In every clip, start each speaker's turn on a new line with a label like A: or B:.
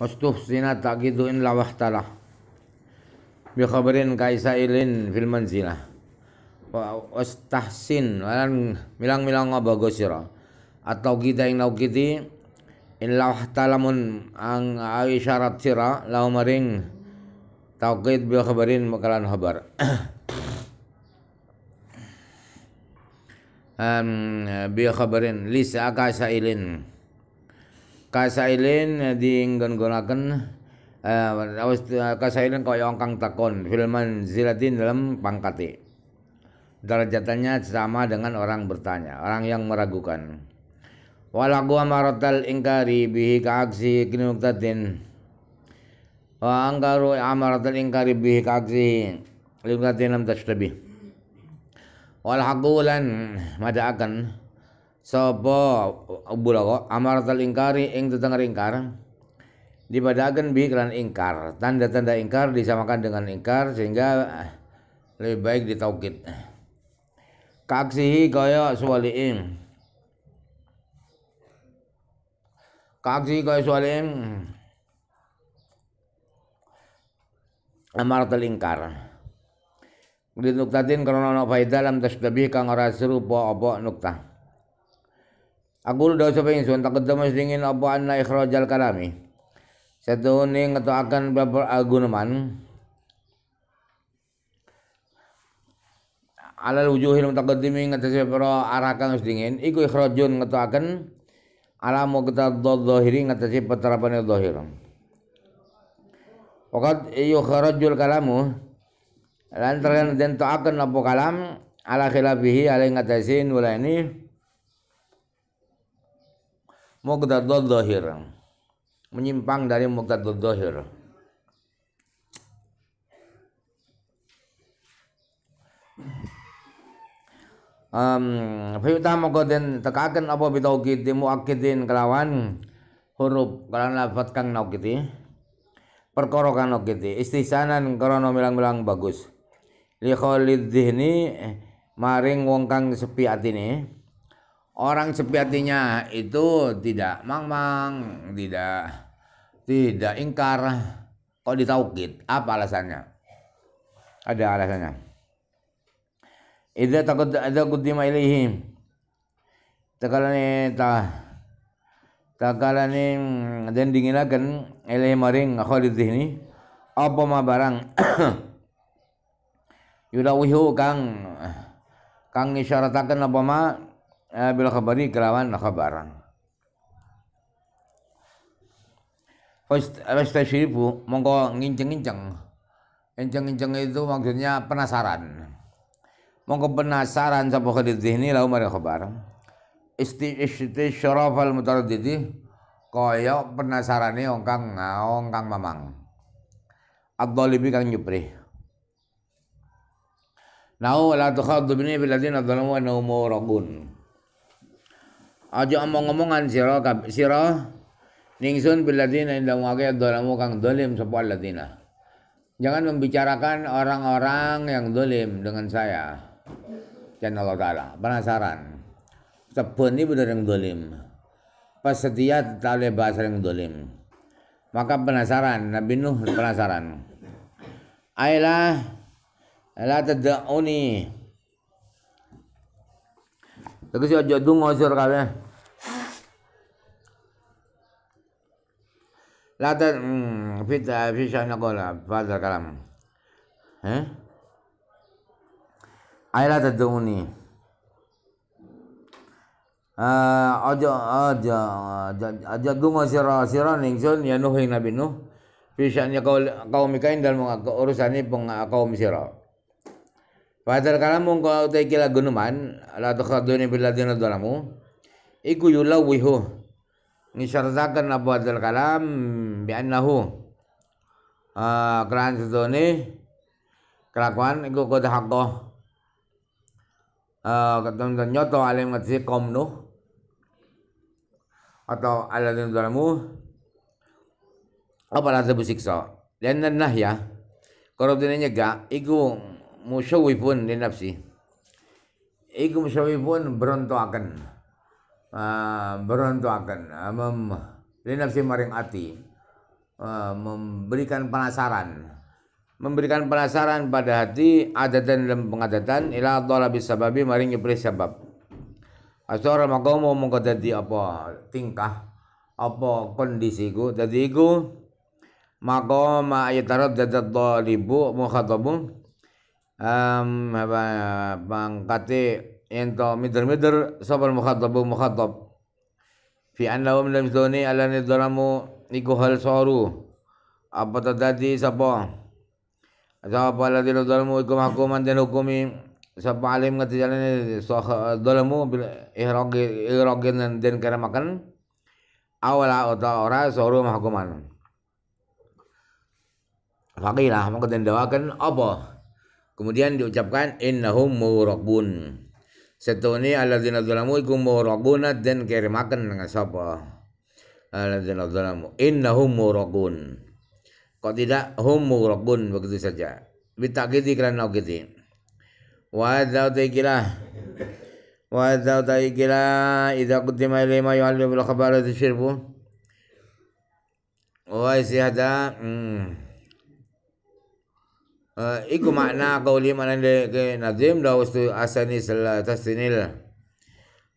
A: Wastuhsina taqiduin lawakhtalah Bi khabarin kaisailin fil manzilah wastahsin Walan milang-milang ngabago sira atau kita tau naukiti in lawh talamun ang awi syarat sira lawa maring tauqid bi khabarin makalan khabar um, bi khabarin lisa kaisa ilin kasailin eh, dienggon-gonaken awas eh, eh, kasailin yang kang takon filman zilatin dalam pangkati Derajatnya sama dengan orang bertanya orang yang meragukan walagu amaratal ingkari bihi kaaksi kinuktatin wa angkaru amaratal ingkari bihi kaaksi kinuktatin lam tashtabih wal mada madaakan sapa bulaga amar ingkari ing tetenger ingkar dibadakan bi kelan ingkar tanda-tanda ingkar disamakan dengan ingkar sehingga eh, lebih baik ditaukit kaksihi kaya suwaliim kaksihi kaya suwaliim amar telingkar Dinuktatin karena nak faidah dalam tasdabih kang ora serupa apa nuktah Aku lu dosa pengin suan takut temu dingin apa anna ikhrajal kalami. Satu ni ngetoakan babar agunaman. Alal wujuhil mutaqaddimi ngatasi para arakan dingin iku ikhrajun akan alamu kita dhahiri ngatasi peterapane dhahir. iyo yukhrajul kalamu lantaran dento akan apa kalam ala khilafihi ala ngatasin wala ini muqtadad dohir menyimpang dari muqtadad dohir um, fayutama kodin tekakan apa mu muakidin kelawan huruf kelawan lafat kang naukiti perkara kang naukiti istisanan karena milang-milang bagus li khalid maring wong kang sepi atine orang sepiatinya itu tidak mang-mang, tidak tidak ingkar kok ditaukit? Apa alasannya? Ada alasannya. Idza takut ada kudima ilaihim. Takalani ta takalani dan dingilakan ilaih maring Khalid ini apa ma barang yudawihu kang kang isyaratakan apa ma eh, bil khabari kelawan khabaran Fastashrifu mongko nginceng-nginceng. Nginceng-nginceng itu maksudnya penasaran. Mongko penasaran sapa hadith ini lau mari khabar. Isti isti syarafal mutaraddidi kaya penasaran wong kang ngaong ah, kang mamang. Adzalibi kang nyupri. Nau la tukhaddu bini bil ladina zalamu annahum aja omong-omongan siro siro ningsun biladina indah waqi dolamu kang dolim sapa ladina jangan membicarakan orang-orang yang dolim dengan saya dan Allah Ta'ala penasaran sebun ini benar yang dolim tak tali bahasa yang dolim maka penasaran Nabi Nuh penasaran Ailah la tada'uni Terus aja dungo sira kabeh. Lata hmm, fita fisha nakola fadal kalam. Eh? Ay la tadunguni. Ah aja aja aja donga sira sira ningsun ya nuhing nabi nuh. Fisha nya kau kaum kain dalam urusan ini pengakau kaum Padahal kalau mau kau utai kila gunuman la tukhaduni bil dalammu, zalamu iku wihu, ngisyaratakan apa adal kalam bi nahu, ah, keran itu nih kelakuan iku kota hakto, kau, ah, ketemu nyoto alim ngerti komnu atau aladin dalammu, apa lah so, dan Korup korupsinya nyegak iku musyawifun li nafsi iku musyawifun berontoaken uh, ah, berontoaken uh, ah, mem li nafsi maring ati uh, memberikan penasaran memberikan penasaran pada hati adatan dan pengadatan ila talabi sababi maring nyepri sebab asara maqamu mongko dadi apa tingkah apa kondisiku dadi iku maqama ayatarad jadat talibu mukhatabung um, apa, Kati, ento mider-mider sabal mukhatab mukhatab fi annahum lam yusduni ala nidramu iku hal saru apa tadi sapa sapa alladhi dzalamu ikum mahkuman dan hukumi sapa alim ngati jalane soh bil den den dan awal awala orang ora saru hukuman lah, maka dendawakan apa? Kemudian diucapkan innahum murabun. Setuni alladzina zalamu iku murabuna dan kirimaken dengan sapa? Alladzina zalamu innahum murabun. Kok tidak hum murabun begitu saja. Bitakiti kerana nakiti. Wa dzau taikilah وأذا تأكلا إذا قدم إليه ما يعلم بالخبر تشربه وإسهدا Uh, iku makna kau lima nende ke nazim da asani salah tasinil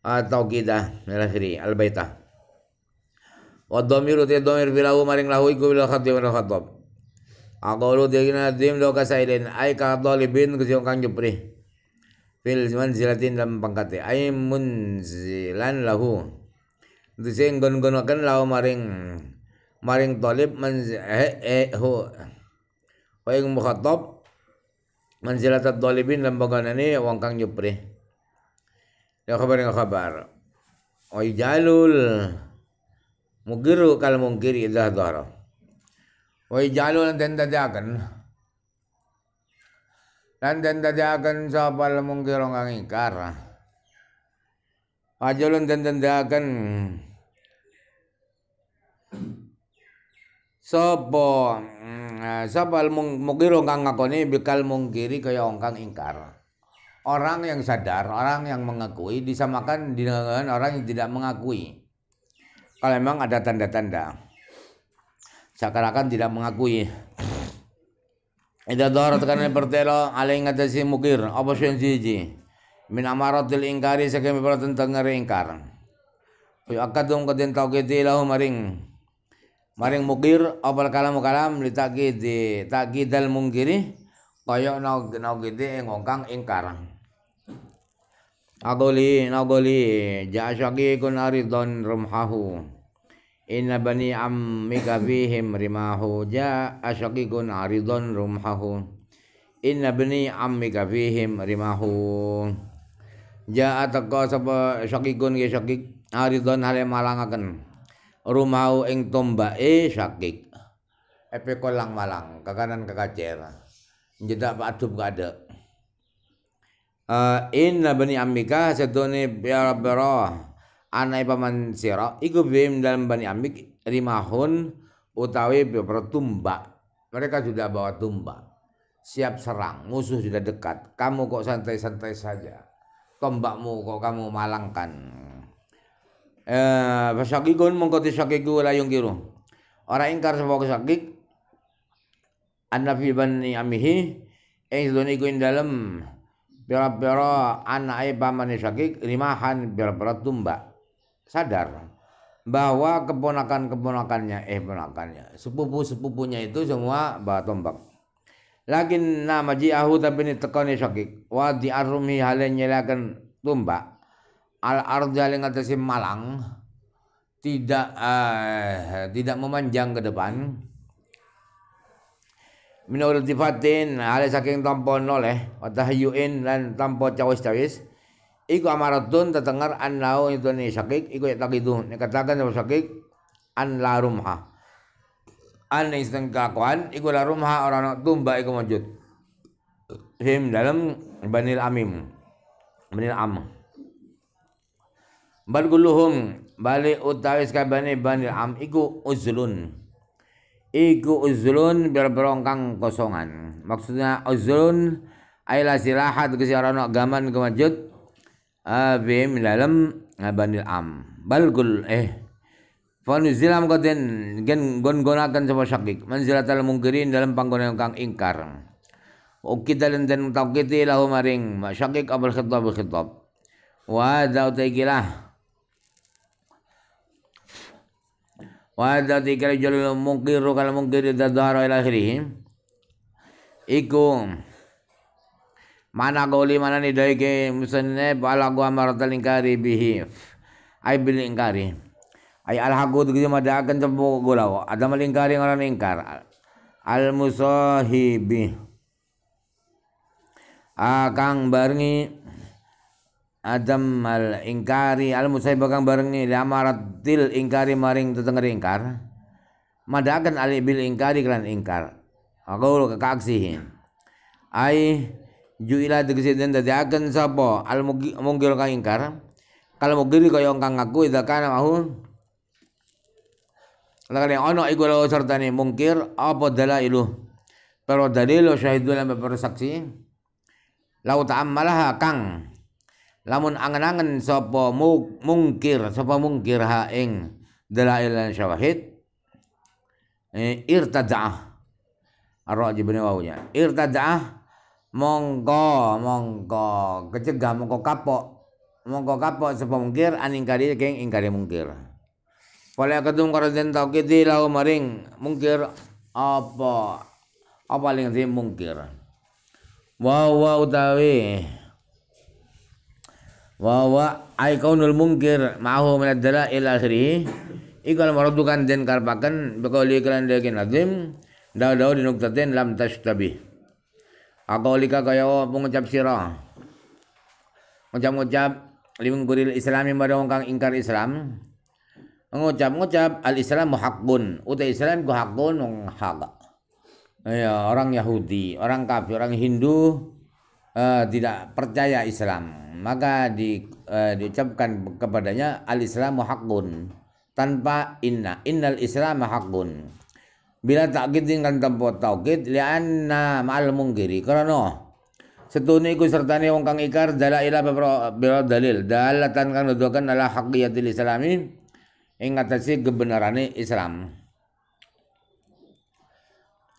A: atau kita akhiri al baita wa domir te domir bilahu maring lahu iku bilah khatib wal khatab aqalu te nazim do kasailen ai ka talibin kejong kang jepri fil zilatin dalam ay mun zilan lahu Dise nggon-ngonaken lahu maring maring tolib manz eh eh hu wa ing mukhatab manzilatat dolibin ni wong kang nyupri ya kabar ya kabar oi jalul mugiru kal mungkir idah dara oi jalul dan dadakan dan dan dadakan sapa mungkiro kang ingkar ajulun dan dadakan Sopo hmm, nah, sopo al orang kang ngakoni bikal mungkiri kaya orang ingkar. Orang yang sadar, orang yang mengakui disamakan dengan orang yang tidak mengakui. Kalau memang ada tanda-tanda seakan tidak mengakui. Ida dharat kana pertelo alai ngatasi mukir apa yang siji min amaratil ingkari saking pertentang ingkar. Wa akadum kadin tauqiti lahu maring maring mukir opal kalam kalam ditakidi takidal mungkiri kaya nau nau gede ngongkang ingkar Agoli nagoli ja'ashaki kun aridon rumhahu Inna bani ammika fihim rimahu ja'ashaki kun aridon rumhahu Inna bani ammika fihim rimahu ja Ja'ataka sapa kun ke syakik aridon hale malangaken rumau ing tombake sakik epe kolang malang ke kanan ke kacer jeda pak gak ada uh, inna bani amika sedone ya biar berah anai paman sirah iku bim dalam bani amik rimahun utawi bertumbak mereka sudah bawa tumbak siap serang musuh sudah dekat kamu kok santai-santai saja tombakmu kok kamu malangkan eh fasakikun mongko disakiku la yungkiru ora ingkar sapa anda fiban bani amihi ing sedone iku ing dalem pira-pira anake pamane sakik rimahan bera bera tumba. sadar bahwa keponakan-keponakannya eh ponakannya sepupu-sepupunya itu semua bawa tombak lakin nama jiahu tapi ini tekoni sakik wa di arumi halen nyelakan tumbak al arda yang ngatasi Malang tidak uh, tidak memanjang ke depan minul tifatin ala saking tampo noleh watahyuin dan tampo cawis-cawis iku amaratun tetengar an lau itu nih sakik iku ya itu nih katakan sama sakik an la rumha an isteng kakuan iku la rumha orang tumba iku majud him dalam banil amim banil am Barguluhum bali utawis kabani bani am iku uzlun. Iku uzlun berberongkang kosongan. Maksudnya uzlun aila silahat nak gaman kemajut abim dalam bani am. Balgul eh Fanuzilam koden gen gon gonakan sama syakik dalam mungkirin dalam panggonan kang ingkar. Oki dalam dan tau lahu maring Syakik abal khitab khitab. Wa da'u taikilah Wa dzalika jalul mungkiru kal mungkir tadzahara ila akhirih. Iku mana goli mana ni dai ke musanne bala gua maratal ingkari bihi. Ai bil ingkari. Ai al haqu tu kita ada akan tempo golau. Ada mal ingkari orang ingkar. Al musahibi. Akang barengi adam mal ingkari al musai bagang barengi til ingkari maring tetengar ingkar madakan alik bil ingkari kelan ingkar aku kekaksihi ai juila degesiden tadi akan sapa al mungkir kang ingkar kalau mungkir kaya kang ngaku idzakan mahu Lakan yang ono iku lo serta ni mungkir apa ilu Pero dalil lo syahidun lambe persaksi Lau malaha kang lamun angen-angen sopo mungkir sopo mungkir ha ing dalail syawahid eh, irtada'ah ar-rajib bin wawunya irtadah mongko mongko kecegah mongko kapok mongko kapok sopo mungkir aning keng ingkari mungkir Pola kedung karaden kiti lau maring mungkir apa apa sih mungkir. Wow wow utawi wa wa ai kaunul mungkir mahu min ad-dalail akhirih ikal maradukan den karpakan bekauli kelan dekin azim daudau daw di lam tashtabi. akaulika kaya pengucap sirah ngucap-ngucap limung kuril islami pada kang ingkar islam ngucap-ngucap al islam hakbun utai islam ku hakbun hak ya orang yahudi orang kafir orang hindu uh, tidak percaya Islam maka di, uh, diucapkan kepadanya al Islam hakun tanpa inna innal Islam hakun bila takkid dengan tempo taukid lianna mal mungkiri karena ku serta ni wong kang ikar ilah bebro dalil dalatan kang nuduhaken ala haqiyatil islami ingatasi kebenaran Islam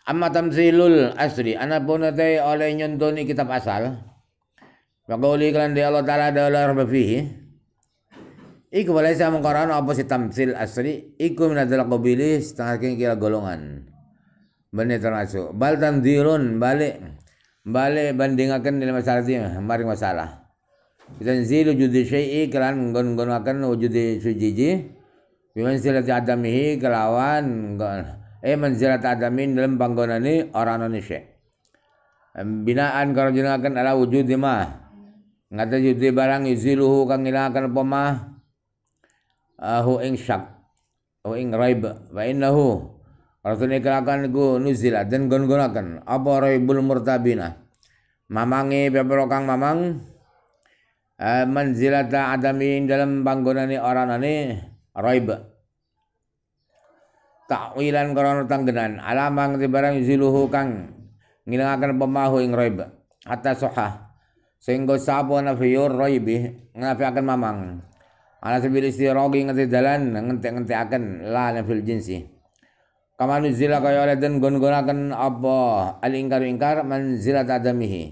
A: Amma tamsilul asli anapun te oleh nyontoni kitab asal. Bagauli kalian di Allah taala dalam fihi. Iku boleh saya mengkoran apa si tamsil asli iku minadal kubili setengah kira golongan. Benar termasuk bal tanzilun balik balik bandingakan dalam masalah ini maring masalah. Tanzilu judi syai'i kelan menggunakan wujudi sujiji biman silati adamihi kelawan eh manzilat adamin dalam ini orang Indonesia binaan karo jenengaken ala wujud di mah. ngata judi barang iziluhu kang ngilangaken apa ma hu ing syak hu ing raib wa innahu Rasul kelakan ku nuzila dan gon-gonakan apa raibul murtabina mamangi pepero kang mamang eh, Manzilat adamin dalam ini orang ini raib takwilan karena tanggenan alamang si barang ziluhu kang ngilangakan pemahu ing raib hatta soha sehingga sabo na roib ngafi akan mamang ala sabil istirogi ngati jalan ngentek-ngentek akan la fil jinsi kamanu nuzila kaya oleh dan gon-gonakan apa alingkar ingkar-ingkar manzilat adamihi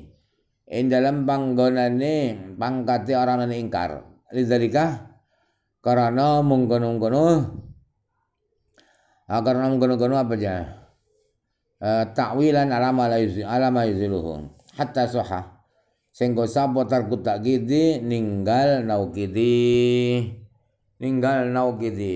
A: in dalam panggonane pangkati orang ingkar lidzalika karena mungkono-mungkono agar namun gono-gono apa aja eh, takwilan alama la yuzi alama hatta soha senggo sabo tarku tak gidi ninggal gidi ninggal gidi